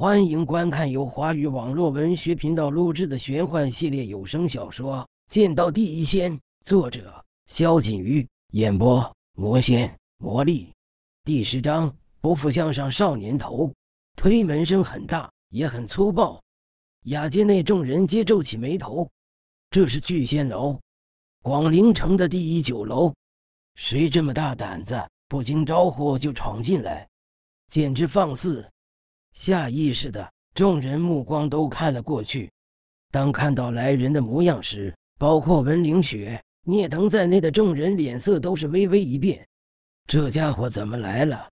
欢迎观看由华语网络文学频道录制的玄幻系列有声小说《剑道第一仙》，作者：萧锦瑜，演播：魔仙魔力。第十章：不负向上少年头。推门声很大，也很粗暴。雅间内众人皆皱起眉头。这是聚仙楼，广陵城的第一酒楼。谁这么大胆子，不经招呼就闯进来，简直放肆！下意识的，众人目光都看了过去。当看到来人的模样时，包括文凌雪、聂藤在内的众人脸色都是微微一变。这家伙怎么来了？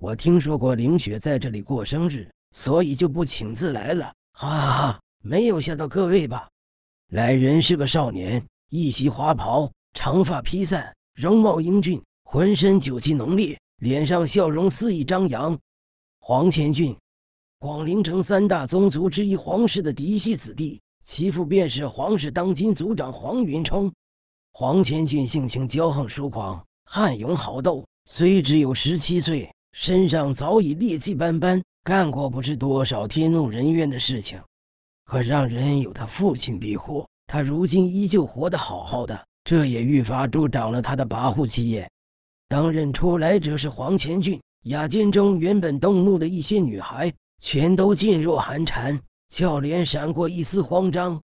我听说过凌雪在这里过生日，所以就不请自来了。哈哈哈，没有吓到各位吧？来人是个少年，一袭花袍，长发披散，容貌英俊，浑身酒气浓烈，脸上笑容肆意张扬。黄千俊。广陵城三大宗族之一皇室的嫡系子弟，其父便是皇室当今族长黄云冲。黄千俊性情骄横疏狂，悍勇好斗，虽只有十七岁，身上早已劣迹斑斑，干过不知多少天怒人怨的事情。可让人有他父亲庇护，他如今依旧活得好好的，这也愈发助长了他的跋扈气焰。当认出来者是黄千俊，雅间中原本动怒的一些女孩。全都噤若寒蝉，俏脸闪过一丝慌张。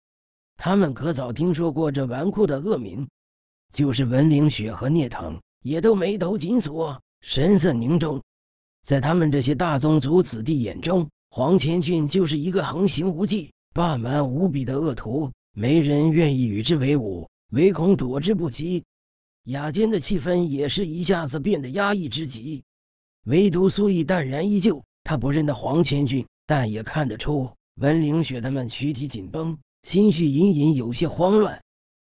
他们可早听说过这纨绔的恶名，就是文凌雪和聂腾也都眉头紧锁，神色凝重。在他们这些大宗族子弟眼中，黄千俊就是一个横行无忌、霸蛮无比的恶徒，没人愿意与之为伍，唯恐躲之不及。雅间的气氛也是一下子变得压抑之极，唯独苏毅淡然依旧。他不认得黄千钧，但也看得出文凌雪他们躯体紧绷，心绪隐隐有些慌乱，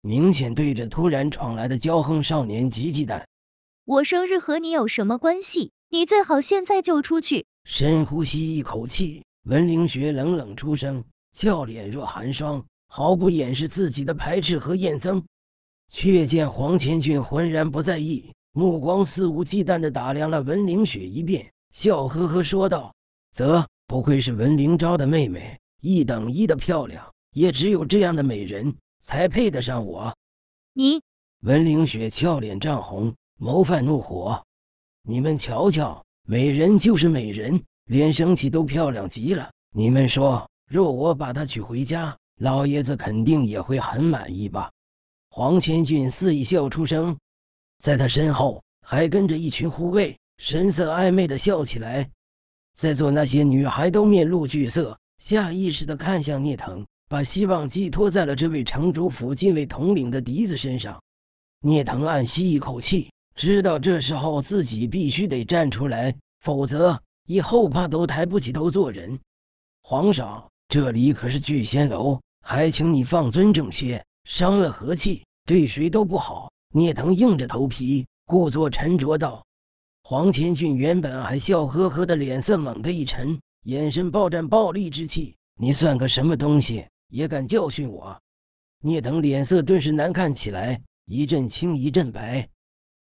明显对着突然闯来的骄横少年极忌惮。我生日和你有什么关系？你最好现在就出去。深呼吸一口气，文凌雪冷冷出声，俏脸若寒霜，毫不掩饰自己的排斥和厌憎。却见黄千俊浑然不在意，目光肆无忌惮地打量了文凌雪一遍。笑呵呵说道：“啧，不愧是文灵昭的妹妹，一等一的漂亮。也只有这样的美人才配得上我。”你，文灵雪俏脸涨红，眸泛怒火。你们瞧瞧，美人就是美人，连生气都漂亮极了。你们说，若我把她娶回家，老爷子肯定也会很满意吧？黄千俊肆意笑出声，在他身后还跟着一群护卫。神色暧昧的笑起来，在座那些女孩都面露惧色，下意识的看向聂腾，把希望寄托在了这位城主府禁卫统领的嫡子身上。聂腾暗吸一口气，知道这时候自己必须得站出来，否则以后怕都抬不起头做人。皇上，这里可是聚仙楼，还请你放尊重些，伤了和气，对谁都不好。聂腾硬着头皮，故作沉着道。黄千俊原本还笑呵呵的脸色猛地一沉，眼神暴绽暴戾之气。你算个什么东西，也敢教训我？聂腾脸色顿时难看起来，一阵青一阵白。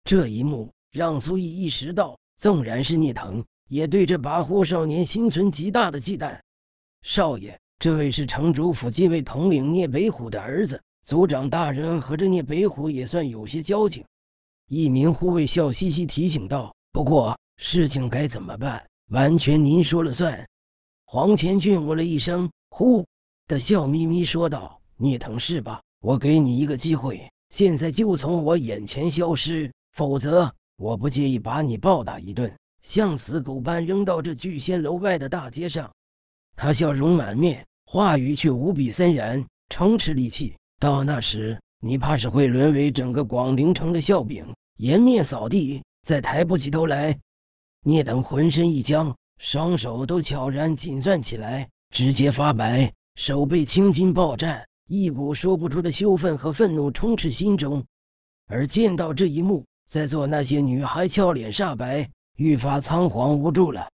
这一幕让苏毅意识到，纵然是聂腾，也对这跋扈少年心存极大的忌惮。少爷，这位是城主府禁卫统领聂北虎的儿子，族长大人和这聂北虎也算有些交情。一名护卫笑嘻嘻提醒道。不过事情该怎么办，完全您说了算。黄千俊哦了一声，呼地笑眯眯说道：“聂腾是吧？我给你一个机会，现在就从我眼前消失，否则我不介意把你暴打一顿，像死狗般扔到这聚仙楼外的大街上。”他笑容满面，话语却无比森然，充斥戾气。到那时，你怕是会沦为整个广陵城的笑柄，颜面扫地。再抬不起头来，聂藤浑身一僵，双手都悄然紧攥起来，直接发白，手背青筋暴绽，一股说不出的羞愤和愤怒充斥心中。而见到这一幕，在座那些女孩俏脸煞白，愈发仓皇无助了。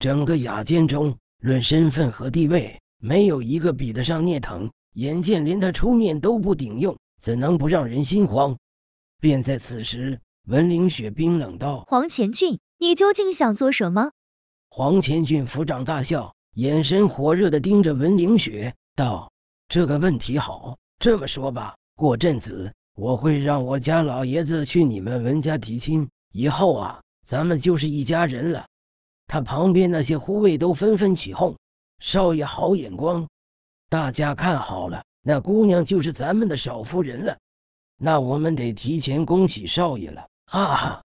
整个雅间中，论身份和地位，没有一个比得上聂藤。眼见连他出面都不顶用，怎能不让人心慌？便在此时。文凌雪冰冷道：“黄前俊，你究竟想做什么？”黄前俊抚掌大笑，眼神火热地盯着文凌雪道：“这个问题好，这么说吧，过阵子我会让我家老爷子去你们文家提亲，以后啊，咱们就是一家人了。”他旁边那些护卫都纷纷起哄：“少爷好眼光，大家看好了，那姑娘就是咱们的少夫人了。那我们得提前恭喜少爷了。”哈哈，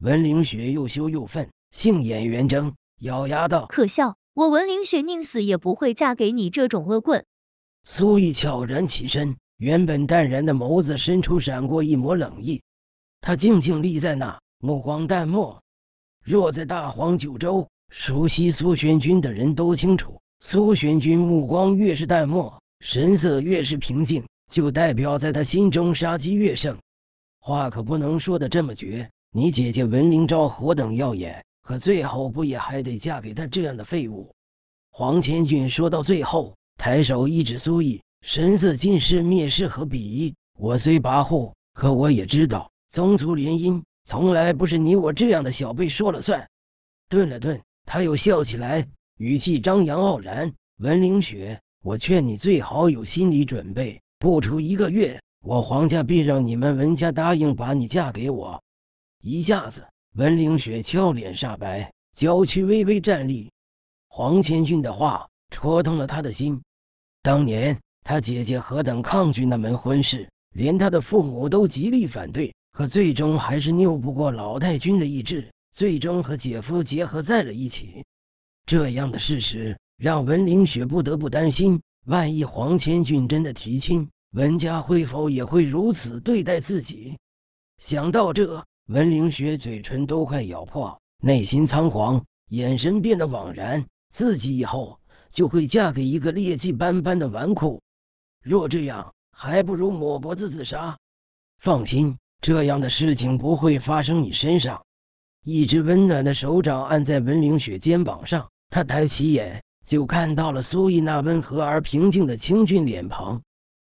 文凌雪又羞又愤，杏眼圆睁，咬牙道：“可笑，我文凌雪宁死也不会嫁给你这种恶棍。”苏毅悄然起身，原本淡然的眸子深处闪过一抹冷意。他静静立在那，目光淡漠。若在大荒九州，熟悉苏玄君的人都清楚，苏玄君目光越是淡漠，神色越是平静，就代表在他心中杀机越盛。话可不能说的这么绝。你姐姐文灵昭何等耀眼，可最后不也还得嫁给他这样的废物？黄千俊说到最后，抬手一指苏毅，神色尽是蔑视和鄙夷。我虽跋扈，可我也知道，宗族联姻从来不是你我这样的小辈说了算。顿了顿，他又笑起来，语气张扬傲然：“文灵雪，我劝你最好有心理准备，不出一个月。”我黄家必让你们文家答应把你嫁给我。一下子，文凌雪俏脸煞白，娇躯微微站立。黄千俊的话戳痛了她的心。当年他姐姐何等抗拒那门婚事，连他的父母都极力反对，可最终还是拗不过老太君的意志，最终和姐夫结合在了一起。这样的事实让文凌雪不得不担心：万一黄千俊真的提亲？文家会否也会如此对待自己？想到这，文凌雪嘴唇都快咬破，内心仓皇，眼神变得惘然。自己以后就会嫁给一个劣迹斑斑的纨绔，若这样，还不如抹脖子自杀。放心，这样的事情不会发生你身上。一只温暖的手掌按在文凌雪肩膀上，她抬起眼，就看到了苏毅那温和而平静的清俊脸庞。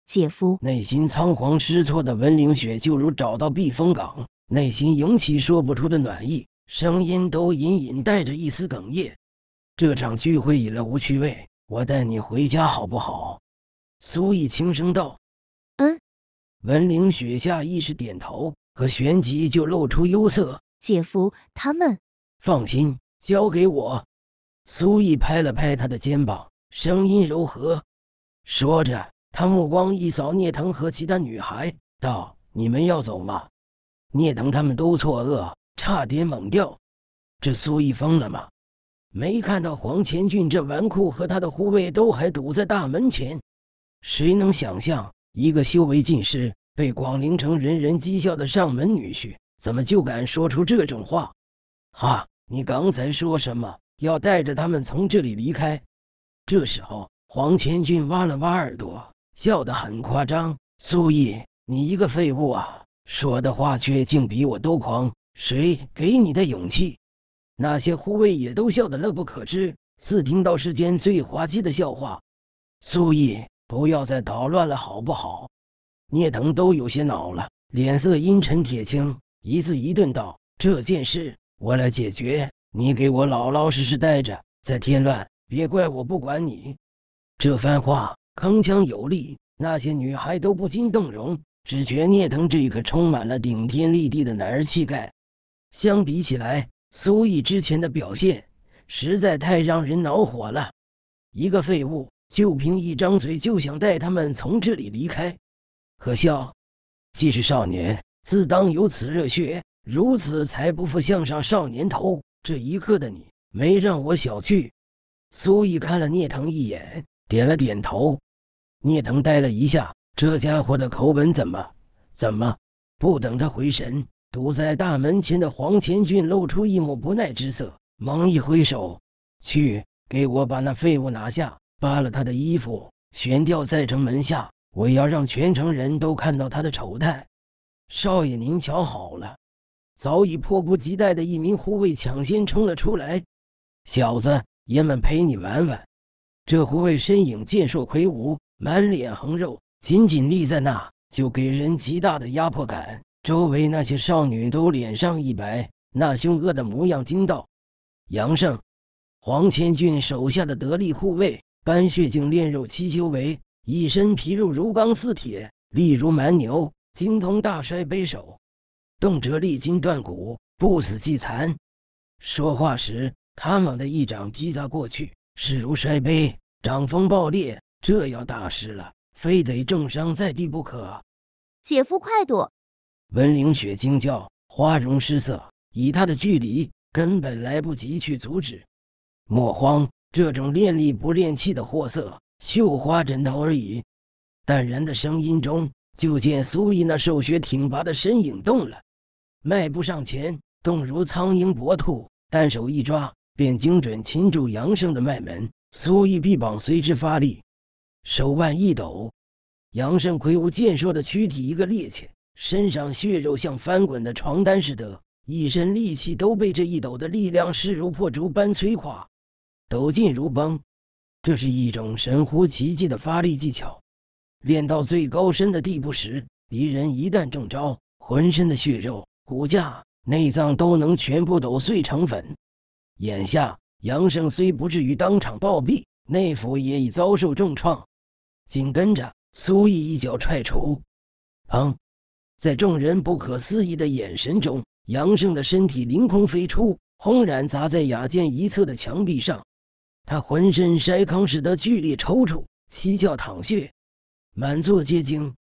姐夫，内心仓皇失措的文凌雪就如找到避风港，内心涌起说不出的暖意，声音都隐隐带着一丝哽咽。这场聚会也了无趣味，我带你回家好不好？苏毅轻声道。嗯。文凌雪下意识点头，可旋即就露出忧色。姐夫，他们放心，交给我。苏毅拍了拍他的肩膀，声音柔和，说着。他目光一扫聂藤和其他女孩，道：“你们要走吗？”聂藤他们都错愕，差点懵掉。这苏易疯了吗？没看到黄前俊这纨绔和他的护卫都还堵在大门前？谁能想象一个修为尽失、被广陵城人人讥笑的上门女婿，怎么就敢说出这种话？哈，你刚才说什么？要带着他们从这里离开？这时候，黄前俊挖了挖耳朵。笑得很夸张，苏毅，你一个废物啊！说的话却竟比我都狂，谁给你的勇气？那些护卫也都笑得乐不可支，似听到世间最滑稽的笑话。苏毅，不要再捣乱了，好不好？聂腾都有些恼了，脸色阴沉铁青，一字一顿道：“这件事我来解决，你给我老老实实待着，再添乱，别怪我不管你。”这番话。铿锵有力，那些女孩都不禁动容，只觉聂腾这一刻充满了顶天立地的男儿气概。相比起来，苏毅之前的表现实在太让人恼火了。一个废物，就凭一张嘴就想带他们从这里离开，可笑！既是少年，自当有此热血，如此才不负向上少年头。这一刻的你，没让我小觑。苏毅看了聂腾一眼。点了点头，聂腾呆了一下，这家伙的口吻怎么怎么？不等他回神，堵在大门前的黄千俊露出一抹不耐之色，忙一挥手：“去，给我把那废物拿下，扒了他的衣服，悬吊在城门下，我要让全城人都看到他的丑态。”少爷，您瞧好了，早已迫不及待的一名护卫抢先冲了出来：“小子，爷们陪你玩玩。”这护卫身影健硕魁梧，满脸横肉，紧紧立在那，就给人极大的压迫感。周围那些少女都脸上一白，那凶恶的模样惊到。杨胜，黄千俊手下的得力护卫，干血境炼肉期修为，一身皮肉如钢似铁，力如蛮牛，精通大摔背手，动辄力筋断骨，不死即残。说话时，他猛地一掌劈砸过去。势如筛杯，掌风爆裂，这要大事了，非得重伤在地不可！姐夫，快躲！温凌雪惊叫，花容失色，以她的距离，根本来不及去阻止。莫慌，这种练力不练气的货色，绣花枕头而已。淡然的声音中，就见苏毅那瘦削挺拔的身影动了，迈步上前，动如苍鹰搏兔，单手一抓。便精准擒住杨胜的脉门，苏毅臂膀随之发力，手腕一抖，杨胜魁梧健硕的躯体一个趔趄，身上血肉像翻滚的床单似的，一身力气都被这一抖的力量势如破竹般摧垮，抖劲如崩，这是一种神乎其技的发力技巧。练到最高深的地步时，敌人一旦中招，浑身的血肉、骨架、内脏都能全部抖碎成粉。眼下，杨胜虽不至于当场暴毙，内府也已遭受重创。紧跟着，苏毅一脚踹出，砰！在众人不可思议的眼神中，杨胜的身体凌空飞出，轰然砸在雅间一侧的墙壁上。他浑身筛糠似的剧烈抽搐，七窍淌血，满座皆惊。